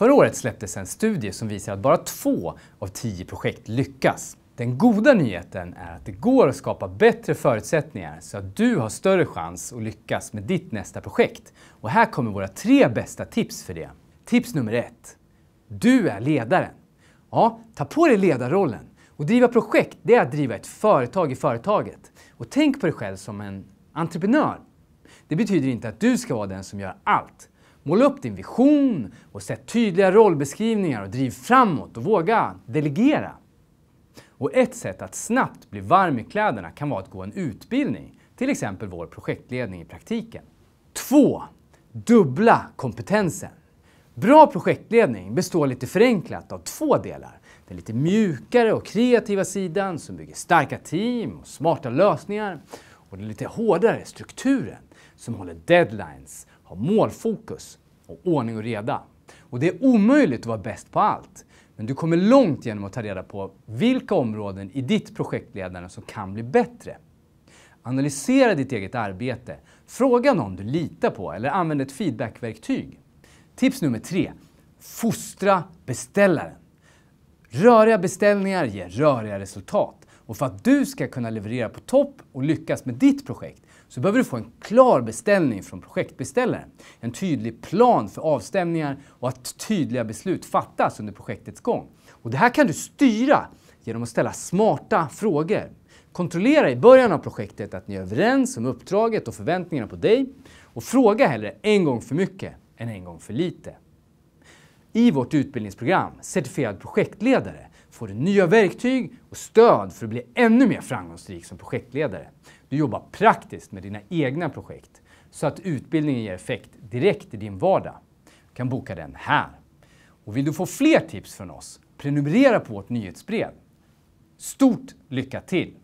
Förra året släpptes en studie som visar att bara två av tio projekt lyckas. Den goda nyheten är att det går att skapa bättre förutsättningar så att du har större chans att lyckas med ditt nästa projekt. Och här kommer våra tre bästa tips för det. Tips nummer ett. Du är ledaren. Ja, ta på dig ledarrollen. Och driva projekt, det är att driva ett företag i företaget. Och tänk på dig själv som en entreprenör. Det betyder inte att du ska vara den som gör allt, Måla upp din vision och sätt tydliga rollbeskrivningar och driv framåt och våga delegera. Och ett sätt att snabbt bli varm i kläderna kan vara att gå en utbildning, till exempel vår projektledning i praktiken. 2. Dubbla kompetensen. Bra projektledning består lite förenklat av två delar. Den lite mjukare och kreativa sidan som bygger starka team och smarta lösningar och den lite hårdare strukturen som håller deadlines, har målfokus och ordning och reda. Och det är omöjligt att vara bäst på allt. Men du kommer långt genom att ta reda på vilka områden i ditt projektledande som kan bli bättre. Analysera ditt eget arbete. Fråga någon du litar på eller använd ett feedbackverktyg. Tips nummer tre. Fostra beställaren. Röriga beställningar ger röriga resultat. Och för att du ska kunna leverera på topp och lyckas med ditt projekt så behöver du få en klar beställning från projektbeställaren. En tydlig plan för avstämningar och att tydliga beslut fattas under projektets gång. Och det här kan du styra genom att ställa smarta frågor. Kontrollera i början av projektet att ni är överens om uppdraget och förväntningarna på dig och fråga hellre en gång för mycket än en gång för lite. I vårt utbildningsprogram Certifierad projektledare får du nya verktyg och stöd för att bli ännu mer framgångsrik som projektledare. Du jobbar praktiskt med dina egna projekt så att utbildningen ger effekt direkt i din vardag. Du kan boka den här. Och vill du få fler tips från oss, prenumerera på vårt nyhetsbrev. Stort lycka till!